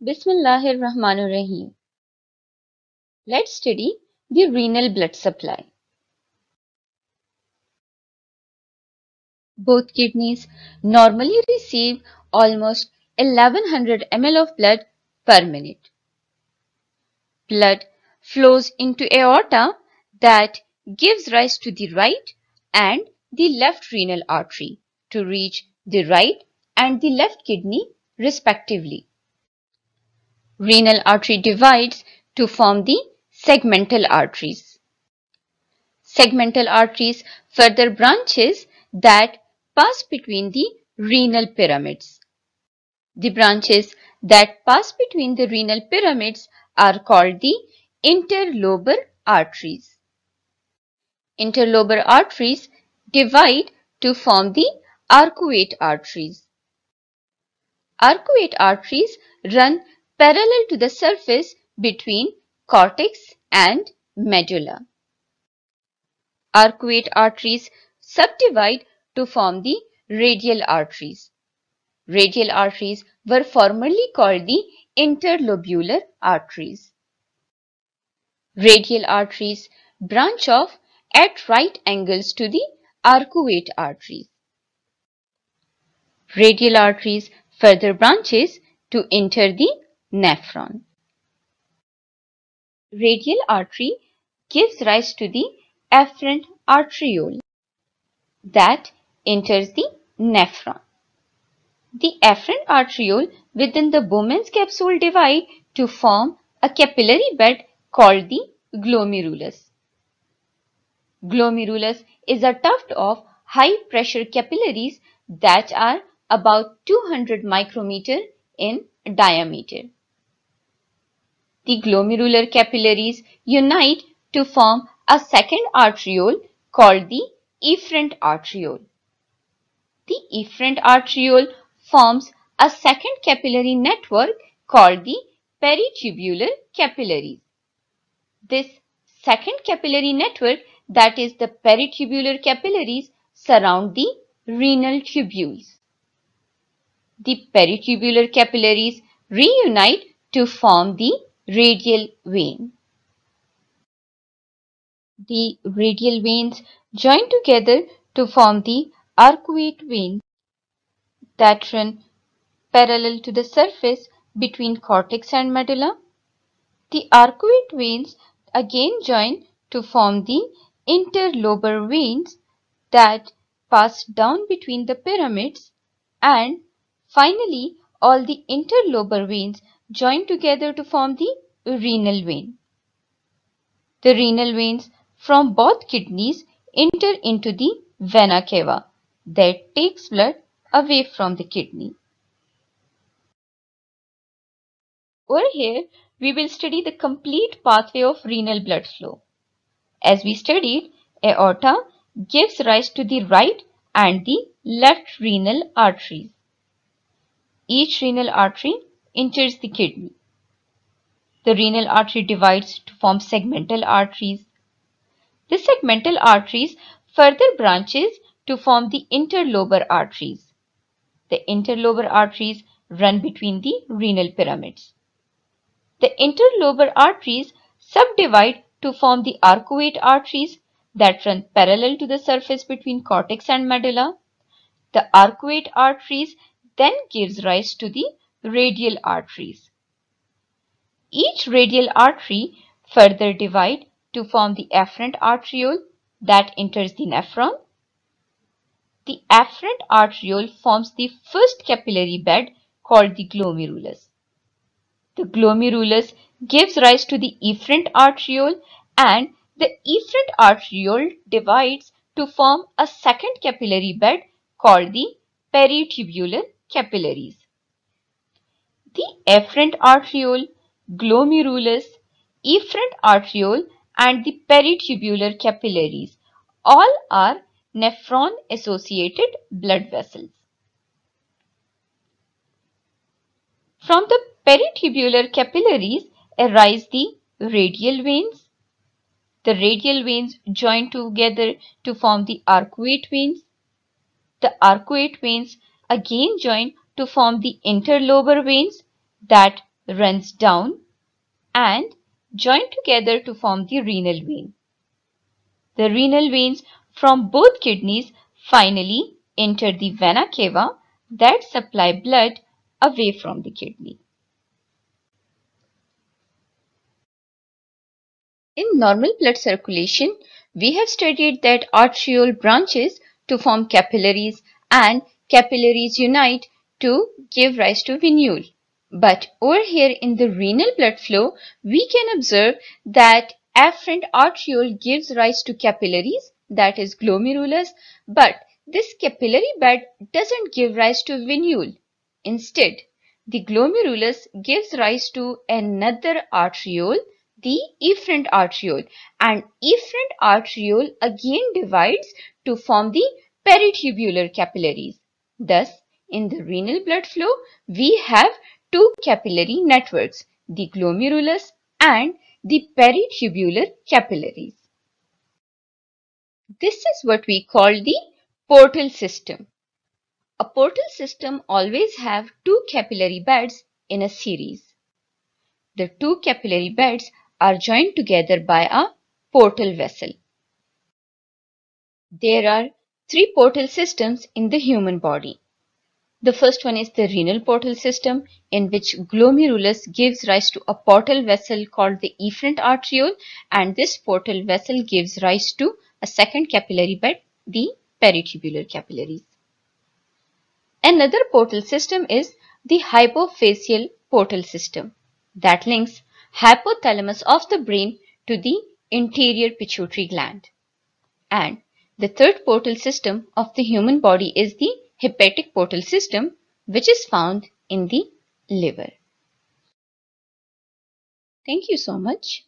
Rahim. Let's study the renal blood supply. Both kidneys normally receive almost 1100 ml of blood per minute. Blood flows into aorta that gives rise to the right and the left renal artery to reach the right and the left kidney respectively renal artery divides to form the segmental arteries. Segmental arteries further branches that pass between the renal pyramids. The branches that pass between the renal pyramids are called the interlobar arteries. Interlobar arteries divide to form the arcuate arteries. Arcuate arteries run parallel to the surface between cortex and medulla. Arcuate arteries subdivide to form the radial arteries. Radial arteries were formerly called the interlobular arteries. Radial arteries branch off at right angles to the arcuate arteries. Radial arteries further branches to enter the nephron. Radial artery gives rise to the afferent arteriole that enters the nephron. The afferent arteriole within the Bowman's capsule divide to form a capillary bed called the glomerulus. Glomerulus is a tuft of high pressure capillaries that are about 200 micrometer in diameter the glomerular capillaries unite to form a second arteriole called the efferent arteriole. The efferent arteriole forms a second capillary network called the peritubular capillaries. This second capillary network that is the peritubular capillaries surround the renal tubules. The peritubular capillaries reunite to form the radial vein. The radial veins join together to form the arcuate veins that run parallel to the surface between cortex and medulla. The arcuate veins again join to form the interlobar veins that pass down between the pyramids and finally all the interlobar veins join together to form the renal vein. The renal veins from both kidneys enter into the vena cava that takes blood away from the kidney. Over here, we will study the complete pathway of renal blood flow. As we studied, aorta gives rise to the right and the left renal arteries. Each renal artery enters the kidney. The renal artery divides to form segmental arteries. The segmental arteries further branches to form the interlobar arteries. The interlobar arteries run between the renal pyramids. The interlobar arteries subdivide to form the arcuate arteries that run parallel to the surface between cortex and medulla. The arcuate arteries then gives rise to the radial arteries. Each radial artery further divide to form the afferent arteriole that enters the nephron. The afferent arteriole forms the first capillary bed called the glomerulus. The glomerulus gives rise to the efferent arteriole and the efferent arteriole divides to form a second capillary bed called the peritubular capillaries the efferent arteriole, glomerulus, efferent arteriole and the peritubular capillaries. All are nephron associated blood vessels. From the peritubular capillaries arise the radial veins. The radial veins join together to form the arcuate veins. The arcuate veins again join to form the interlobar veins that runs down and join together to form the renal vein. The renal veins from both kidneys finally enter the vena cava that supply blood away from the kidney. In normal blood circulation, we have studied that arteriole branches to form capillaries and capillaries unite to give rise to venule. But over here in the renal blood flow, we can observe that afferent arteriole gives rise to capillaries, that is glomerulus, but this capillary bed doesn't give rise to venule. Instead, the glomerulus gives rise to another arteriole, the efferent arteriole, and efferent arteriole again divides to form the peritubular capillaries. Thus, in the renal blood flow, we have two capillary networks, the glomerulus and the peritubular capillaries. This is what we call the portal system. A portal system always have two capillary beds in a series. The two capillary beds are joined together by a portal vessel. There are three portal systems in the human body. The first one is the renal portal system in which glomerulus gives rise to a portal vessel called the efferent arteriole and this portal vessel gives rise to a second capillary bed, the peritubular capillaries. Another portal system is the hypothalamic portal system that links hypothalamus of the brain to the interior pituitary gland. And the third portal system of the human body is the hepatic portal system which is found in the liver. Thank you so much.